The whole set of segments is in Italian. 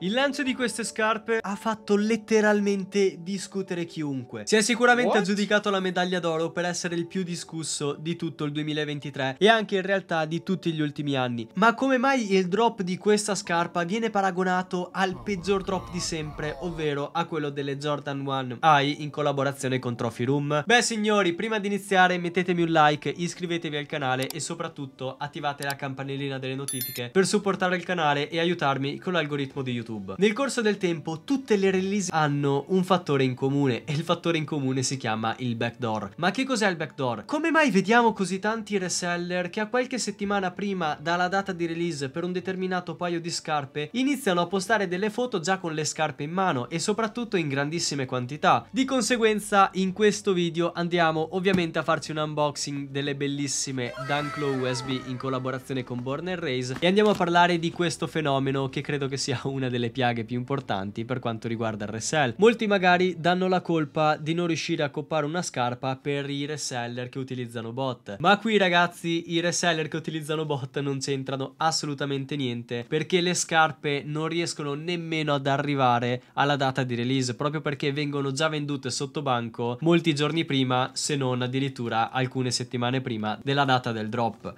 Il lancio di queste scarpe ha fatto letteralmente discutere chiunque. Si è sicuramente What? aggiudicato la medaglia d'oro per essere il più discusso di tutto il 2023 e anche in realtà di tutti gli ultimi anni. Ma come mai il drop di questa scarpa viene paragonato al peggior drop di sempre, ovvero a quello delle Jordan 1 AI in collaborazione con Trophy Room? Beh signori, prima di iniziare mettetemi un like, iscrivetevi al canale e soprattutto attivate la campanellina delle notifiche per supportare il canale e aiutarmi con l'algoritmo di YouTube. YouTube. Nel corso del tempo tutte le release hanno un fattore in comune e il fattore in comune si chiama il backdoor. Ma che cos'è il backdoor? Come mai vediamo così tanti reseller che a qualche settimana prima dalla data di release per un determinato paio di scarpe iniziano a postare delle foto già con le scarpe in mano e soprattutto in grandissime quantità? Di conseguenza in questo video andiamo ovviamente a farci un unboxing delle bellissime Dunklo USB in collaborazione con Born Raise e andiamo a parlare di questo fenomeno che credo che sia una delle delle piaghe più importanti per quanto riguarda il resell. Molti magari danno la colpa di non riuscire a coppare una scarpa per i reseller che utilizzano bot. Ma qui ragazzi i reseller che utilizzano bot non c'entrano assolutamente niente perché le scarpe non riescono nemmeno ad arrivare alla data di release proprio perché vengono già vendute sotto banco molti giorni prima se non addirittura alcune settimane prima della data del drop.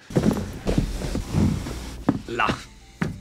Là.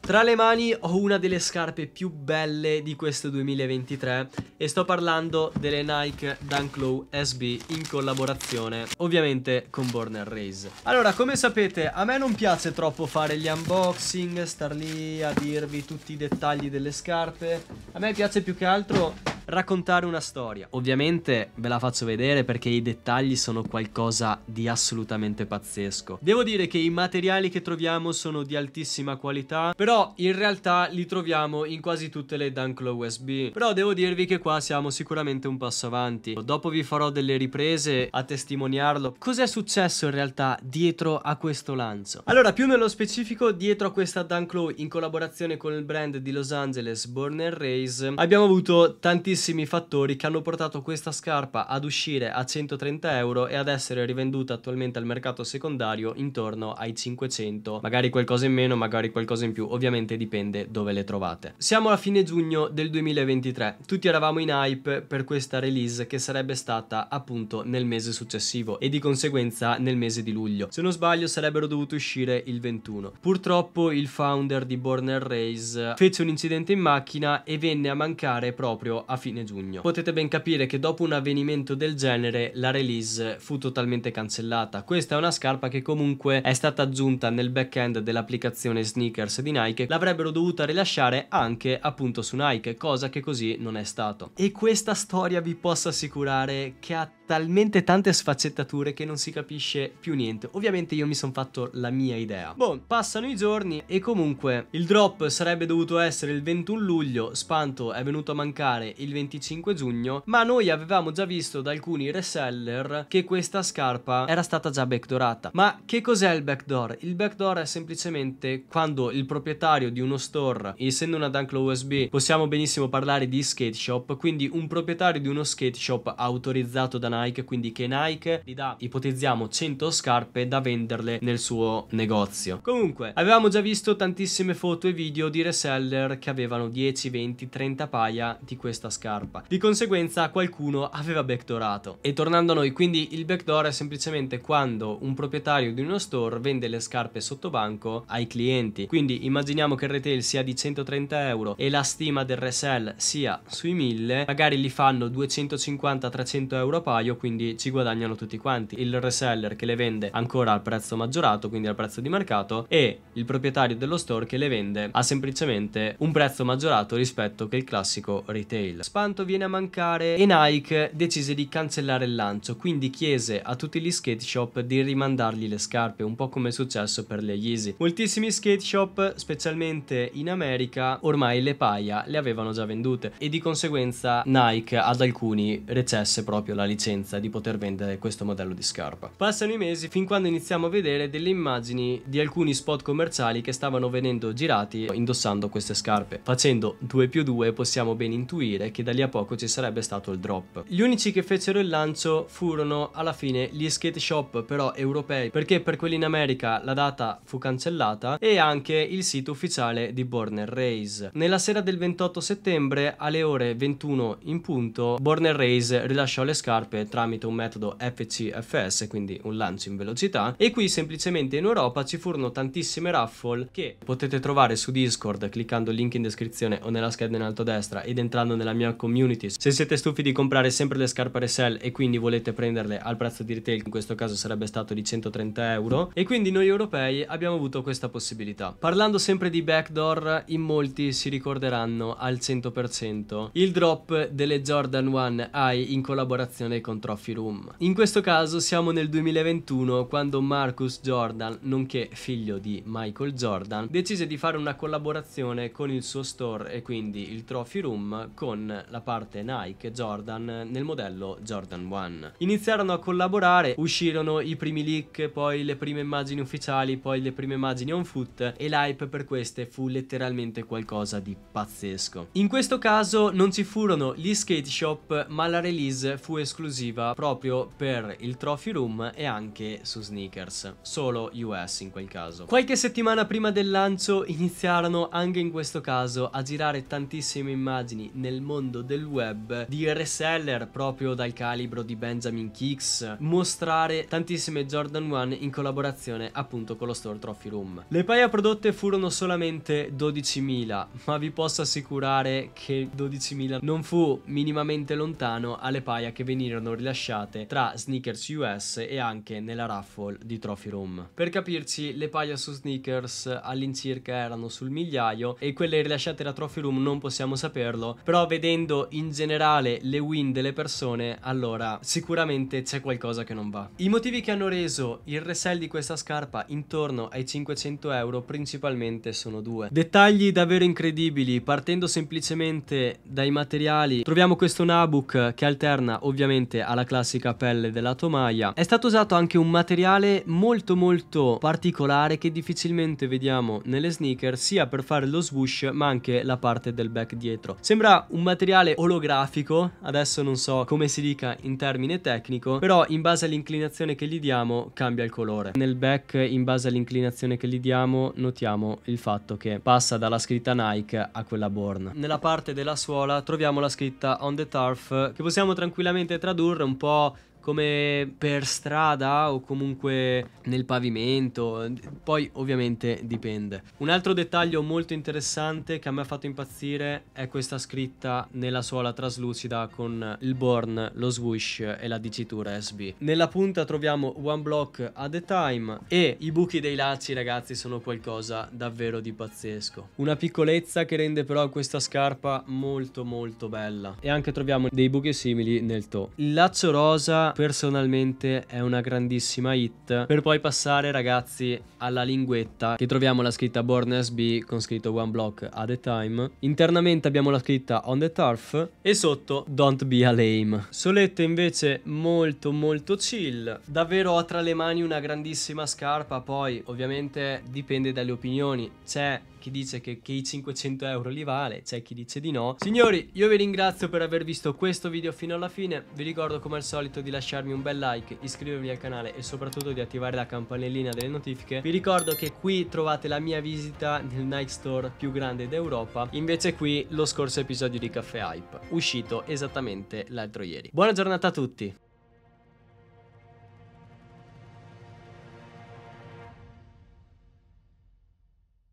Tra le mani ho una delle scarpe più belle di questo 2023 e sto parlando delle Nike Dunk Low SB in collaborazione ovviamente con Born Race. Allora come sapete a me non piace troppo fare gli unboxing, star lì a dirvi tutti i dettagli delle scarpe, a me piace più che altro raccontare una storia. Ovviamente ve la faccio vedere perché i dettagli sono qualcosa di assolutamente pazzesco. Devo dire che i materiali che troviamo sono di altissima qualità, però in realtà li troviamo in quasi tutte le Dunklo USB. Però devo dirvi che qua siamo sicuramente un passo avanti. Dopo vi farò delle riprese a testimoniarlo. Cos'è successo in realtà dietro a questo lancio? Allora, più nello specifico, dietro a questa Dunklo in collaborazione con il brand di Los Angeles Born and Raise, abbiamo avuto tantissime tantissimi fattori che hanno portato questa scarpa ad uscire a 130 euro e ad essere rivenduta attualmente al mercato secondario intorno ai 500, magari qualcosa in meno, magari qualcosa in più, ovviamente dipende dove le trovate. Siamo a fine giugno del 2023, tutti eravamo in hype per questa release che sarebbe stata appunto nel mese successivo e di conseguenza nel mese di luglio. Se non sbaglio sarebbero dovute uscire il 21. Purtroppo il founder di Borner Race fece un incidente in macchina e venne a mancare proprio a fine fine giugno. Potete ben capire che dopo un avvenimento del genere la release fu totalmente cancellata. Questa è una scarpa che comunque è stata aggiunta nel back-end dell'applicazione sneakers di Nike. L'avrebbero dovuta rilasciare anche appunto su Nike, cosa che così non è stato. E questa storia vi posso assicurare che ha talmente tante sfaccettature che non si capisce più niente. Ovviamente io mi sono fatto la mia idea. Boh, passano i giorni e comunque il drop sarebbe dovuto essere il 21 luglio, Spanto è venuto a mancare il 20 25 giugno, ma noi avevamo già visto da alcuni reseller che questa scarpa era stata già backdoorata. Ma che cos'è il backdoor? Il backdoor è semplicemente quando il proprietario di uno store, essendo una Dunk USB, possiamo benissimo parlare di skate shop, quindi un proprietario di uno skate shop autorizzato da Nike, quindi che Nike gli dà, ipotizziamo, 100 scarpe da venderle nel suo negozio. Comunque, avevamo già visto tantissime foto e video di reseller che avevano 10, 20, 30 paia di questa scarpa scarpa. Di conseguenza qualcuno aveva backdoorato. E tornando a noi, quindi il backdoor è semplicemente quando un proprietario di uno store vende le scarpe sotto banco ai clienti. Quindi immaginiamo che il retail sia di 130 euro e la stima del resell sia sui 1000, magari li fanno 250-300 euro a paio, quindi ci guadagnano tutti quanti. Il reseller che le vende ancora al prezzo maggiorato, quindi al prezzo di mercato, e il proprietario dello store che le vende a semplicemente un prezzo maggiorato rispetto che il classico retail. Spanto viene a mancare e Nike decise di cancellare il lancio, quindi chiese a tutti gli skate shop di rimandargli le scarpe, un po' come è successo per le Yeezy. Moltissimi skate shop, specialmente in America, ormai le paia le avevano già vendute e di conseguenza Nike ad alcuni recesse proprio la licenza di poter vendere questo modello di scarpa. Passano i mesi fin quando iniziamo a vedere delle immagini di alcuni spot commerciali che stavano venendo girati indossando queste scarpe. Facendo 2 più 2 possiamo ben intuire che che da lì a poco ci sarebbe stato il drop. Gli unici che fecero il lancio furono alla fine gli skate shop però europei perché per quelli in America la data fu cancellata e anche il sito ufficiale di Borner Race. Nella sera del 28 settembre alle ore 21 in punto Borner Race rilasciò le scarpe tramite un metodo FCFS quindi un lancio in velocità e qui semplicemente in Europa ci furono tantissime raffle che potete trovare su Discord cliccando il link in descrizione o nella scheda in alto a destra ed entrando nella mia Millennial Communities. Se siete stufi di comprare sempre le scarpe resell e quindi volete prenderle al prezzo di retail, in questo caso sarebbe stato di 130 euro, e quindi noi europei abbiamo avuto questa possibilità. Parlando sempre di backdoor, in molti si ricorderanno al 100% il drop delle Jordan 1 AI in collaborazione con Trophy Room. In questo caso siamo nel 2021 quando Marcus Jordan, nonché figlio di Michael Jordan, decise di fare una collaborazione con il suo store e quindi il Trophy Room con la parte Nike Jordan nel modello Jordan 1. Iniziarono a collaborare, uscirono i primi leak, poi le prime immagini ufficiali, poi le prime immagini on foot e l'hype per queste fu letteralmente qualcosa di pazzesco. In questo caso non ci furono gli skate shop ma la release fu esclusiva proprio per il Trophy Room e anche su sneakers, solo US in quel caso. Qualche settimana prima del lancio iniziarono anche in questo caso a girare tantissime immagini nel mondo mondo del web di reseller proprio dal calibro di Benjamin Kicks, mostrare tantissime Jordan 1 in collaborazione appunto con lo store Trophy Room. Le paia prodotte furono solamente 12.000, ma vi posso assicurare che 12.000 non fu minimamente lontano alle paia che venirono rilasciate tra Sneakers US e anche nella raffle di Trophy Room. Per capirci, le paia su Sneakers all'incirca erano sul migliaio e quelle rilasciate da Trophy Room non possiamo saperlo, però vedendo prendendo in generale le win delle persone, allora sicuramente c'è qualcosa che non va. I motivi che hanno reso il resell di questa scarpa intorno ai 500 euro principalmente sono due. Dettagli davvero incredibili, partendo semplicemente dai materiali, troviamo questo Nabuk che alterna ovviamente alla classica pelle della tomaia. È stato usato anche un materiale molto molto particolare che difficilmente vediamo nelle sneaker, sia per fare lo swoosh ma anche la parte del back dietro. Sembra un materiale materiale olografico, adesso non so come si dica in termine tecnico, però in base all'inclinazione che gli diamo cambia il colore. Nel back in base all'inclinazione che gli diamo notiamo il fatto che passa dalla scritta Nike a quella Born. Nella parte della suola troviamo la scritta On the Turf che possiamo tranquillamente tradurre un po' come per strada o comunque nel pavimento, poi ovviamente dipende. Un altro dettaglio molto interessante che a me ha fatto impazzire è questa scritta nella suola traslucida con il born, lo swoosh e la dicitura SB. Nella punta troviamo one block at a time e i buchi dei lacci ragazzi sono qualcosa davvero di pazzesco. Una piccolezza che rende però questa scarpa molto molto bella e anche troviamo dei buchi simili nel toe. Il laccio rosa personalmente è una grandissima hit per poi passare ragazzi alla linguetta che troviamo la scritta Born B con scritto One Block at a Time internamente abbiamo la scritta On The Turf e sotto Don't Be A Lame solette invece molto molto chill davvero ho tra le mani una grandissima scarpa poi ovviamente dipende dalle opinioni c'è chi dice che, che, i 500 euro li vale, c'è chi dice di no. Signori, io vi ringrazio per aver visto questo video fino alla fine, vi ricordo come al solito di lasciarmi un bel like, iscrivervi al canale e soprattutto di attivare la campanellina delle notifiche. Vi ricordo che qui trovate la mia visita nel Nike Store più grande d'Europa, invece qui lo scorso episodio di Caffè Hype, uscito esattamente l'altro ieri. Buona giornata a tutti!